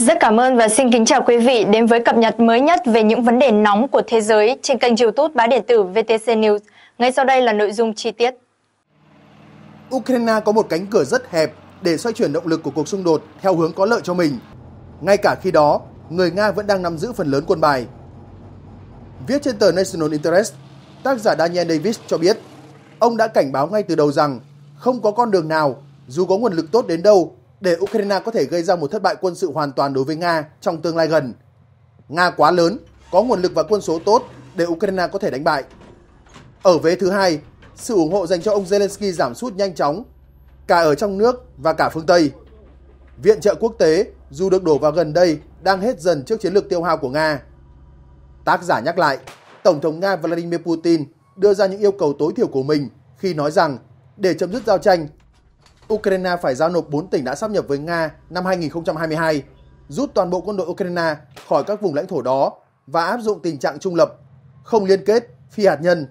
Rất cảm ơn và xin kính chào quý vị đến với cập nhật mới nhất về những vấn đề nóng của thế giới trên kênh youtube báo điện tử VTC News. Ngay sau đây là nội dung chi tiết. Ukraine có một cánh cửa rất hẹp để xoay chuyển động lực của cuộc xung đột theo hướng có lợi cho mình. Ngay cả khi đó, người Nga vẫn đang nắm giữ phần lớn quân bài. Viết trên tờ National Interest, tác giả Daniel Davis cho biết, ông đã cảnh báo ngay từ đầu rằng không có con đường nào, dù có nguồn lực tốt đến đâu để Ukraine có thể gây ra một thất bại quân sự hoàn toàn đối với Nga trong tương lai gần. Nga quá lớn, có nguồn lực và quân số tốt để Ukraine có thể đánh bại. Ở vế thứ hai, sự ủng hộ dành cho ông Zelensky giảm sút nhanh chóng, cả ở trong nước và cả phương Tây. Viện trợ quốc tế, dù được đổ vào gần đây, đang hết dần trước chiến lược tiêu hao của Nga. Tác giả nhắc lại, Tổng thống Nga Vladimir Putin đưa ra những yêu cầu tối thiểu của mình khi nói rằng để chấm dứt giao tranh Ukraine phải giao nộp 4 tỉnh đã sắp nhập với Nga năm 2022, rút toàn bộ quân đội Ukraine khỏi các vùng lãnh thổ đó và áp dụng tình trạng trung lập, không liên kết, phi hạt nhân.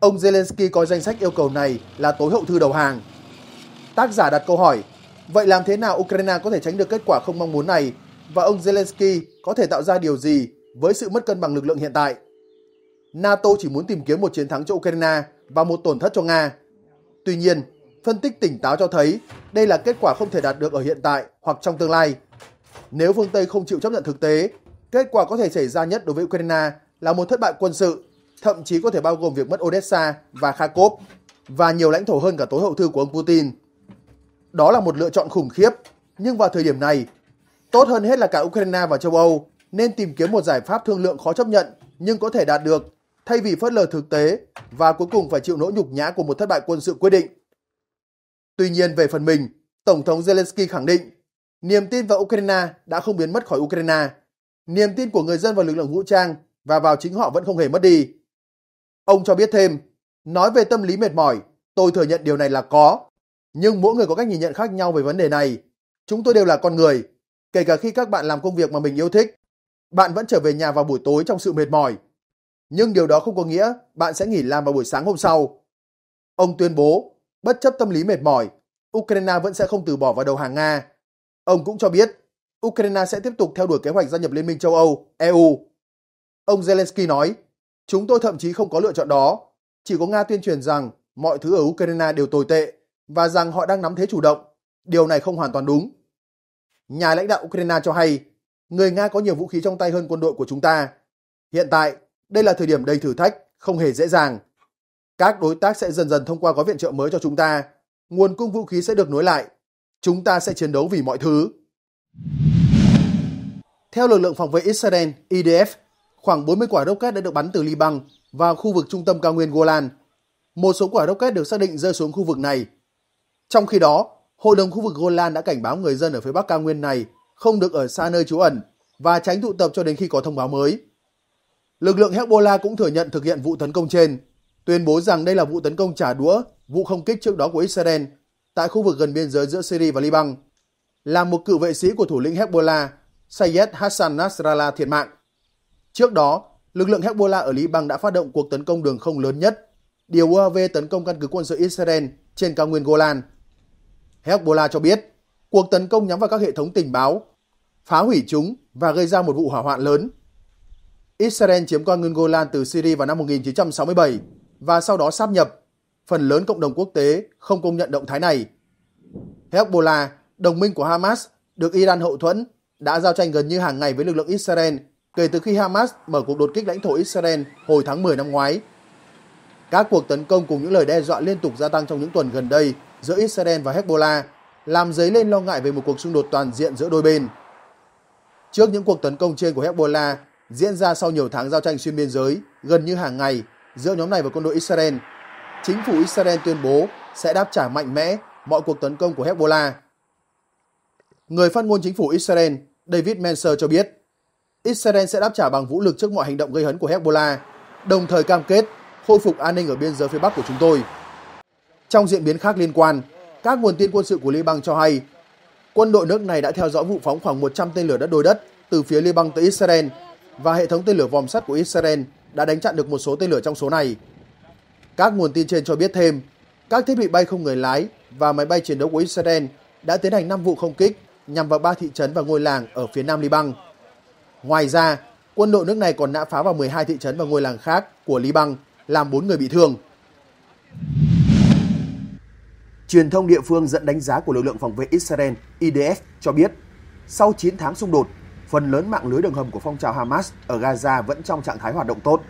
Ông Zelensky coi danh sách yêu cầu này là tối hậu thư đầu hàng. Tác giả đặt câu hỏi, vậy làm thế nào Ukraine có thể tránh được kết quả không mong muốn này và ông Zelensky có thể tạo ra điều gì với sự mất cân bằng lực lượng hiện tại? NATO chỉ muốn tìm kiếm một chiến thắng cho Ukraine và một tổn thất cho Nga. Tuy nhiên, Phân tích tỉnh táo cho thấy đây là kết quả không thể đạt được ở hiện tại hoặc trong tương lai. Nếu phương Tây không chịu chấp nhận thực tế, kết quả có thể xảy ra nhất đối với Ukraine là một thất bại quân sự, thậm chí có thể bao gồm việc mất Odessa và Kharkov và nhiều lãnh thổ hơn cả tối hậu thư của ông Putin. Đó là một lựa chọn khủng khiếp, nhưng vào thời điểm này, tốt hơn hết là cả Ukraine và châu Âu nên tìm kiếm một giải pháp thương lượng khó chấp nhận nhưng có thể đạt được thay vì phớt lờ thực tế và cuối cùng phải chịu nỗi nhục nhã của một thất bại quân sự quyết định. Tuy nhiên về phần mình, Tổng thống Zelensky khẳng định niềm tin vào Ukraine đã không biến mất khỏi Ukraine. Niềm tin của người dân vào lực lượng vũ trang và vào chính họ vẫn không hề mất đi. Ông cho biết thêm, nói về tâm lý mệt mỏi, tôi thừa nhận điều này là có. Nhưng mỗi người có cách nhìn nhận khác nhau về vấn đề này. Chúng tôi đều là con người, kể cả khi các bạn làm công việc mà mình yêu thích. Bạn vẫn trở về nhà vào buổi tối trong sự mệt mỏi. Nhưng điều đó không có nghĩa bạn sẽ nghỉ làm vào buổi sáng hôm sau. Ông tuyên bố Bất chấp tâm lý mệt mỏi, Ukraine vẫn sẽ không từ bỏ vào đầu hàng Nga. Ông cũng cho biết, Ukraine sẽ tiếp tục theo đuổi kế hoạch gia nhập Liên minh châu Âu, EU. Ông Zelensky nói, chúng tôi thậm chí không có lựa chọn đó. Chỉ có Nga tuyên truyền rằng mọi thứ ở Ukraine đều tồi tệ và rằng họ đang nắm thế chủ động. Điều này không hoàn toàn đúng. Nhà lãnh đạo Ukraine cho hay, người Nga có nhiều vũ khí trong tay hơn quân đội của chúng ta. Hiện tại, đây là thời điểm đầy thử thách, không hề dễ dàng. Các đối tác sẽ dần dần thông qua gói viện trợ mới cho chúng ta. Nguồn cung vũ khí sẽ được nối lại. Chúng ta sẽ chiến đấu vì mọi thứ. Theo lực lượng phòng vệ Israel, IDF, khoảng 40 quả rocket đã được bắn từ Liban vào khu vực trung tâm cao nguyên Golan. Một số quả rocket được xác định rơi xuống khu vực này. Trong khi đó, Hội đồng khu vực Golan đã cảnh báo người dân ở phía bắc cao nguyên này không được ở xa nơi trú ẩn và tránh tụ tập cho đến khi có thông báo mới. Lực lượng Hezbollah cũng thừa nhận thực hiện vụ tấn công trên tuyên bố rằng đây là vụ tấn công trả đũa, vụ không kích trước đó của Israel tại khu vực gần biên giới giữa Syria và Liban, làm một cựu vệ sĩ của thủ lĩnh Hezbollah Sayed Hassan Nasrallah thiệt mạng. Trước đó, lực lượng Hezbollah ở Liban đã phát động cuộc tấn công đường không lớn nhất, điều UAV tấn công căn cứ quân sự Israel trên cao nguyên Golan. Hezbollah cho biết, cuộc tấn công nhắm vào các hệ thống tình báo, phá hủy chúng và gây ra một vụ hỏa hoạn lớn. Israel chiếm con nguyên Golan từ Syria vào năm 1967 và sau đó sáp nhập. Phần lớn cộng đồng quốc tế không công nhận động thái này. Hezbollah, đồng minh của Hamas, được Iran hậu thuẫn, đã giao tranh gần như hàng ngày với lực lượng Israel kể từ khi Hamas mở cuộc đột kích lãnh thổ Israel hồi tháng 10 năm ngoái. Các cuộc tấn công cùng những lời đe dọa liên tục gia tăng trong những tuần gần đây giữa Israel và Hezbollah làm dấy lên lo ngại về một cuộc xung đột toàn diện giữa đôi bên. Trước những cuộc tấn công trên của Hezbollah diễn ra sau nhiều tháng giao tranh xuyên biên giới gần như hàng ngày giữa nhóm này và quân đội Israel. Chính phủ Israel tuyên bố sẽ đáp trả mạnh mẽ mọi cuộc tấn công của Hezbollah. Người phát ngôn chính phủ Israel David Menser cho biết, Israel sẽ đáp trả bằng vũ lực trước mọi hành động gây hấn của Hezbollah, đồng thời cam kết khôi phục an ninh ở biên giới phía Bắc của chúng tôi. Trong diễn biến khác liên quan, các nguồn tin quân sự của Liban cho hay, quân đội nước này đã theo dõi vụ phóng khoảng 100 tên lửa đất đối đất từ phía Liban tới Israel và hệ thống tên lửa vòm sắt của Israel đã đánh chặn được một số tên lửa trong số này. Các nguồn tin trên cho biết thêm, các thiết bị bay không người lái và máy bay chiến đấu của Israel đã tiến hành 5 vụ không kích nhằm vào ba thị trấn và ngôi làng ở phía nam Liban. Ngoài ra, quân đội nước này còn đã phá vào 12 thị trấn và ngôi làng khác của Liban, làm 4 người bị thương. Truyền thông địa phương dẫn đánh giá của lực lượng phòng vệ Israel IDF cho biết, sau 9 tháng xung đột, phần lớn mạng lưới đường hầm của phong trào Hamas ở Gaza vẫn trong trạng thái hoạt động tốt.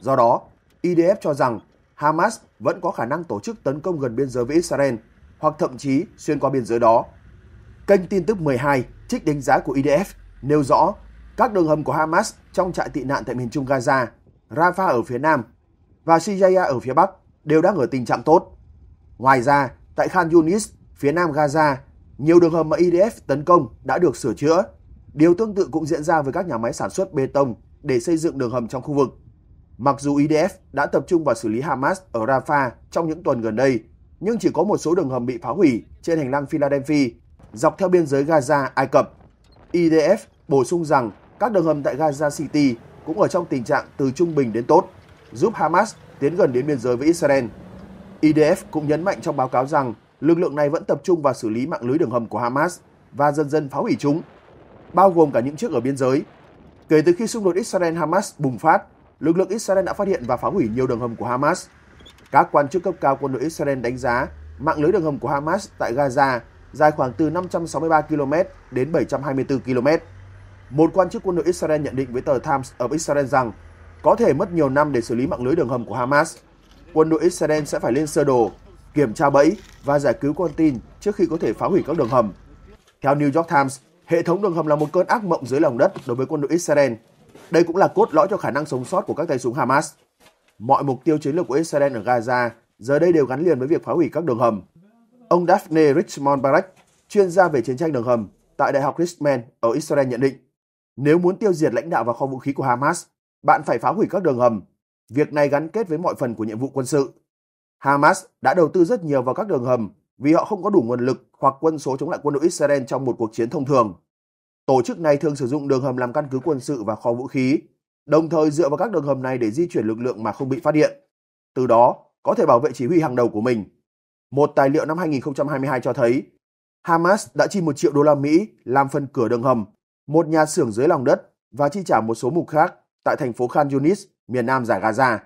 Do đó, IDF e cho rằng Hamas vẫn có khả năng tổ chức tấn công gần biên giới với Israel hoặc thậm chí xuyên qua biên giới đó. Kênh tin tức 12 trích đánh giá của IDF e nêu rõ các đường hầm của Hamas trong trại tị nạn tại miền trung Gaza, Rafah ở phía nam và Sijaya ở phía bắc đều đang ở tình trạng tốt. Ngoài ra, tại Khan Yunis, phía nam Gaza, nhiều đường hầm mà IDF e tấn công đã được sửa chữa Điều tương tự cũng diễn ra với các nhà máy sản xuất bê tông để xây dựng đường hầm trong khu vực. Mặc dù IDF e đã tập trung vào xử lý Hamas ở Rafah trong những tuần gần đây, nhưng chỉ có một số đường hầm bị phá hủy trên hành lang Philadelphia dọc theo biên giới Gaza, Ai Cập. IDF e bổ sung rằng các đường hầm tại Gaza City cũng ở trong tình trạng từ trung bình đến tốt, giúp Hamas tiến gần đến biên giới với Israel. IDF e cũng nhấn mạnh trong báo cáo rằng lực lượng này vẫn tập trung vào xử lý mạng lưới đường hầm của Hamas và dần dần phá hủy chúng bao gồm cả những chiếc ở biên giới. Kể từ khi xung đột Israel-Hamas bùng phát, lực lượng Israel đã phát hiện và phá hủy nhiều đường hầm của Hamas. Các quan chức cấp cao quân đội Israel đánh giá mạng lưới đường hầm của Hamas tại Gaza dài khoảng từ 563 km đến 724 km. Một quan chức quân đội Israel nhận định với tờ Times of Israel rằng có thể mất nhiều năm để xử lý mạng lưới đường hầm của Hamas. Quân đội Israel sẽ phải lên sơ đồ, kiểm tra bẫy và giải cứu con tin trước khi có thể phá hủy các đường hầm. Theo New York Times, Hệ thống đường hầm là một cơn ác mộng dưới lòng đất đối với quân đội Israel. Đây cũng là cốt lõi cho khả năng sống sót của các tay súng Hamas. Mọi mục tiêu chiến lược của Israel ở Gaza giờ đây đều gắn liền với việc phá hủy các đường hầm. Ông Daphne Richmond Barak, chuyên gia về chiến tranh đường hầm tại Đại học Richmond ở Israel nhận định, nếu muốn tiêu diệt lãnh đạo và kho vũ khí của Hamas, bạn phải phá hủy các đường hầm. Việc này gắn kết với mọi phần của nhiệm vụ quân sự. Hamas đã đầu tư rất nhiều vào các đường hầm vì họ không có đủ nguồn lực hoặc quân số chống lại quân đội Israel trong một cuộc chiến thông thường. Tổ chức này thường sử dụng đường hầm làm căn cứ quân sự và kho vũ khí, đồng thời dựa vào các đường hầm này để di chuyển lực lượng mà không bị phát hiện. Từ đó, có thể bảo vệ chỉ huy hàng đầu của mình. Một tài liệu năm 2022 cho thấy, Hamas đã chi 1 triệu đô la Mỹ làm phần cửa đường hầm, một nhà xưởng dưới lòng đất và chi trả một số mục khác tại thành phố Khan Yunis, miền nam giải Gaza.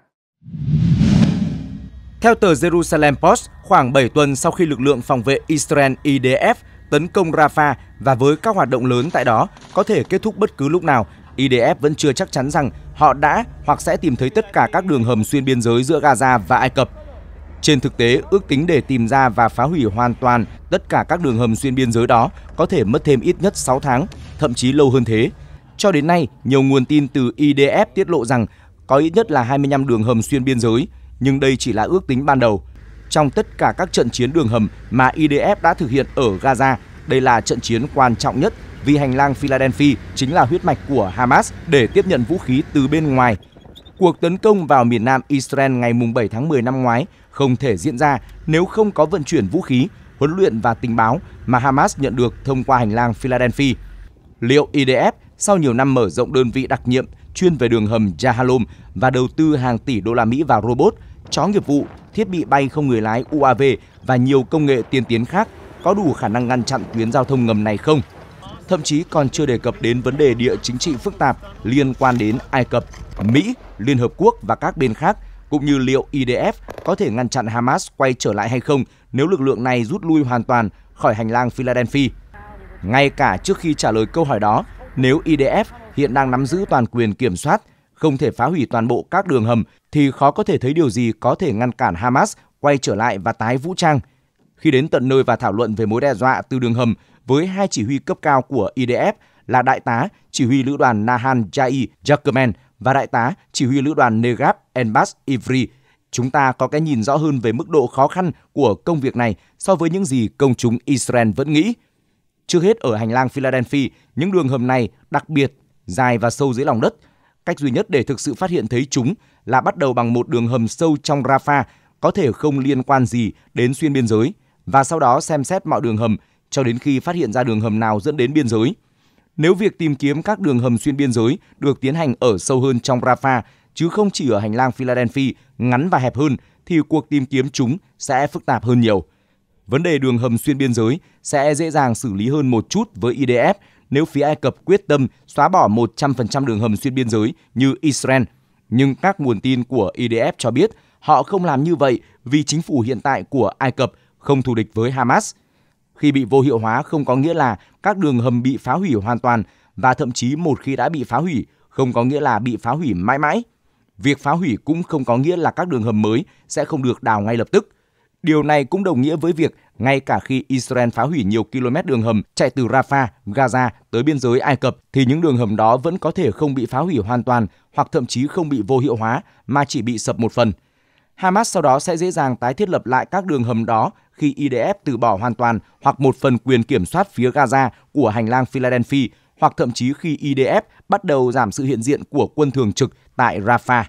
Theo tờ Jerusalem Post, khoảng 7 tuần sau khi lực lượng phòng vệ Israel IDF tấn công Rafah và với các hoạt động lớn tại đó có thể kết thúc bất cứ lúc nào, IDF vẫn chưa chắc chắn rằng họ đã hoặc sẽ tìm thấy tất cả các đường hầm xuyên biên giới giữa Gaza và Ai Cập. Trên thực tế, ước tính để tìm ra và phá hủy hoàn toàn tất cả các đường hầm xuyên biên giới đó có thể mất thêm ít nhất 6 tháng, thậm chí lâu hơn thế. Cho đến nay, nhiều nguồn tin từ IDF tiết lộ rằng có ít nhất là 25 đường hầm xuyên biên giới nhưng đây chỉ là ước tính ban đầu. Trong tất cả các trận chiến đường hầm mà IDF đã thực hiện ở Gaza, đây là trận chiến quan trọng nhất vì hành lang Philadelphia chính là huyết mạch của Hamas để tiếp nhận vũ khí từ bên ngoài. Cuộc tấn công vào miền nam Israel ngày 7 tháng 10 năm ngoái không thể diễn ra nếu không có vận chuyển vũ khí, huấn luyện và tình báo mà Hamas nhận được thông qua hành lang Philadelphia. Liệu IDF sau nhiều năm mở rộng đơn vị đặc nhiệm chuyên về đường hầm Jahalom và đầu tư hàng tỷ đô la Mỹ vào robot chó nghiệp vụ, thiết bị bay không người lái UAV và nhiều công nghệ tiên tiến khác có đủ khả năng ngăn chặn tuyến giao thông ngầm này không? Thậm chí còn chưa đề cập đến vấn đề địa chính trị phức tạp liên quan đến Ai Cập, Mỹ, Liên Hợp Quốc và các bên khác, cũng như liệu IDF có thể ngăn chặn Hamas quay trở lại hay không nếu lực lượng này rút lui hoàn toàn khỏi hành lang Philadelphia. Ngay cả trước khi trả lời câu hỏi đó, nếu IDF hiện đang nắm giữ toàn quyền kiểm soát không thể phá hủy toàn bộ các đường hầm thì khó có thể thấy điều gì có thể ngăn cản Hamas quay trở lại và tái vũ trang. Khi đến tận nơi và thảo luận về mối đe dọa từ đường hầm với hai chỉ huy cấp cao của IDF là đại tá chỉ huy lữ đoàn Nahan Jai Jackman và đại tá chỉ huy lữ đoàn Negab Enbas Ivri, chúng ta có cái nhìn rõ hơn về mức độ khó khăn của công việc này so với những gì công chúng Israel vẫn nghĩ. Trước hết ở hành lang Philadelphia, những đường hầm này đặc biệt dài và sâu dưới lòng đất – Cách duy nhất để thực sự phát hiện thấy chúng là bắt đầu bằng một đường hầm sâu trong Rafah có thể không liên quan gì đến xuyên biên giới và sau đó xem xét mọi đường hầm cho đến khi phát hiện ra đường hầm nào dẫn đến biên giới. Nếu việc tìm kiếm các đường hầm xuyên biên giới được tiến hành ở sâu hơn trong Rafah chứ không chỉ ở hành lang Philadelphia ngắn và hẹp hơn thì cuộc tìm kiếm chúng sẽ phức tạp hơn nhiều. Vấn đề đường hầm xuyên biên giới sẽ dễ dàng xử lý hơn một chút với IDF nếu phía Ai Cập quyết tâm xóa bỏ 100% đường hầm xuyên biên giới như Israel. Nhưng các nguồn tin của IDF cho biết họ không làm như vậy vì chính phủ hiện tại của Ai Cập không thù địch với Hamas. Khi bị vô hiệu hóa không có nghĩa là các đường hầm bị phá hủy hoàn toàn và thậm chí một khi đã bị phá hủy không có nghĩa là bị phá hủy mãi mãi. Việc phá hủy cũng không có nghĩa là các đường hầm mới sẽ không được đào ngay lập tức – Điều này cũng đồng nghĩa với việc ngay cả khi Israel phá hủy nhiều km đường hầm chạy từ Rafah, Gaza tới biên giới Ai Cập thì những đường hầm đó vẫn có thể không bị phá hủy hoàn toàn hoặc thậm chí không bị vô hiệu hóa mà chỉ bị sập một phần. Hamas sau đó sẽ dễ dàng tái thiết lập lại các đường hầm đó khi IDF từ bỏ hoàn toàn hoặc một phần quyền kiểm soát phía Gaza của hành lang Philadelphia hoặc thậm chí khi IDF bắt đầu giảm sự hiện diện của quân thường trực tại Rafah.